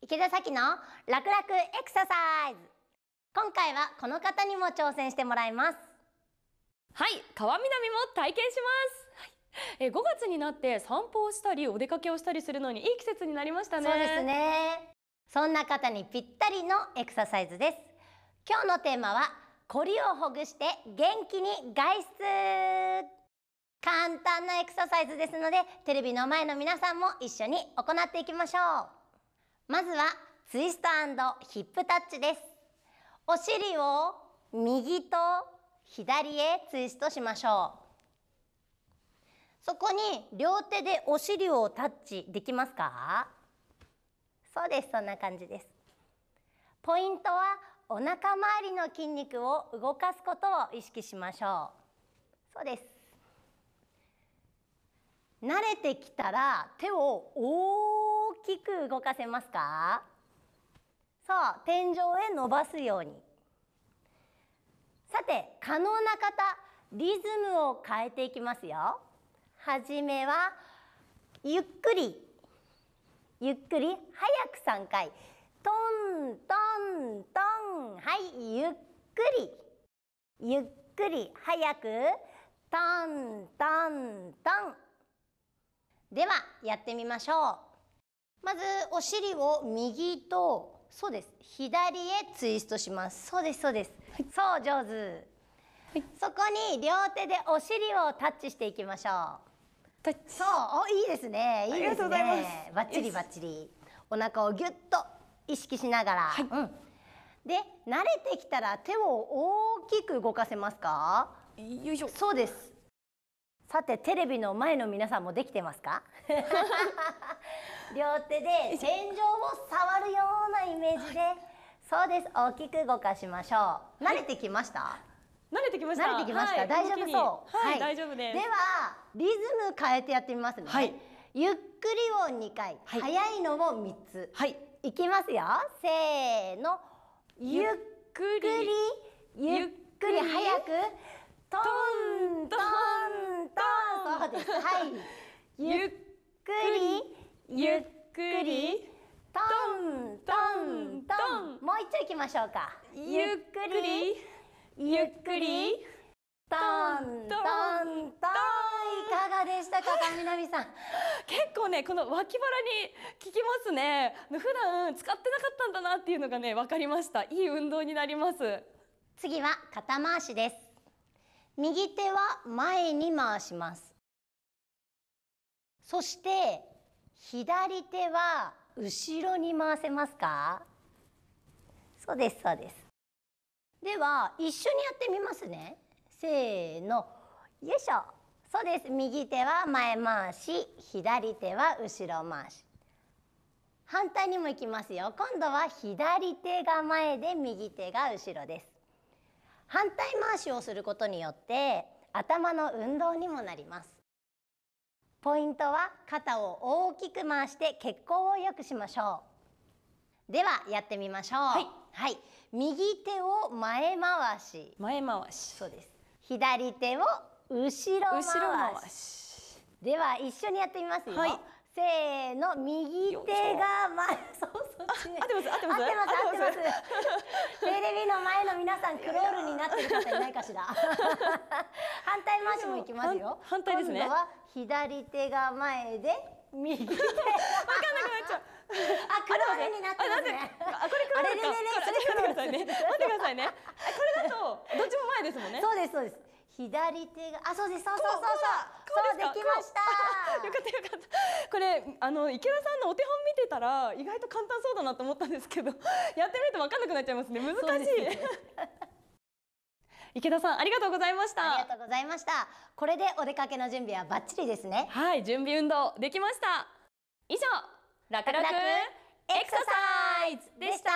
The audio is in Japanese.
池田咲の楽々エクササイズ今回はこの方にも挑戦してもらいますはい川南も体験します、はい、え5月になって散歩をしたりお出かけをしたりするのにいい季節になりましたねそうですねそんな方にぴったりのエクササイズです今日のテーマはコリをほぐして元気に外出簡単なエクササイズですのでテレビの前の皆さんも一緒に行っていきましょうまずはツイストヒップタッチですお尻を右と左へツイストしましょうそこに両手でお尻をタッチできますかそうですそんな感じですポイントはお腹周りの筋肉を動かすことを意識しましょうそうです慣れてきたら手をきく動かせますかそう天井へ伸ばすようにさて可能な方リズムを変えていきますよはじめはゆっくりゆっくり早く3回トントントンはいゆっくりゆっくり早くトントントンではやってみましょうまずお尻を右とそうです左へツイストしますそうですそうです、はい、そう上手、はい、そこに両手でお尻をタッチしていきましょうそうおいいですねいいですねバッチリバッチリお腹をぎゅっと意識しながら、はい、うん、で慣れてきたら手を大きく動かせますかよいしょそうですさてテレビの前の皆さんもできてますか 両手で天井を触るようなイメージでそうです大きく動かしましょう慣れてきました、慣れてきました慣れてきました、はい、大丈夫そうはい、大丈夫ですではリズム変えてやってみますね、はい、ゆっくりを2回、はい、早いのを3つはいいきますよせーのゆっくりゆっくり早くトントントンそうですはいゆっくりゆっくりトントントンもう一丁いきましょうかゆっくりゆっくりトントントンいかがでしたか上波さん結構ねこの脇腹に効きますね普段使ってなかったんだなっていうのがねわかりましたいい運動になります次は肩回しです右手は前に回しますそして左手は後ろに回せますかそうですそうですでは一緒にやってみますねせーのよいしょそうです右手は前回し左手は後ろ回し反対にもいきますよ今度は左手が前で右手が後ろです反対回しをすることによって頭の運動にもなりますポイントは肩を大きく回して血行を良くしましょうではやってみましょう、はい、はい、右手を前回し前回しそうです左手を後ろ回しでは一緒にやってみますよ、はいせーの、右手が前、そうそう、ちね。合ってます、合ってます。合ってます、合ってます。テレビの前の皆さん、クロールになってる方いないかしら。反対回しもいきますよ。反対ですね。今度は左手が前で、右手。わかんなくなっちゃう。あ、クロールになってますね。あ、これクロールか。あれれれれ、待ってくださいね。待ってくださいね。これだとどっちも前ですもんね。そうですそうです。左手があそうですそうそうそうそうそうできました よかったよかったこれあの池田さんのお手本見てたら意外と簡単そうだなと思ったんですけど やってみると分かんなくなっちゃいますね難しい、池田さんありがとうございましたありがとうございましたこれでお出かけの準備はバッチリですねはい準備運動できました以上ラクラクエクササイズでした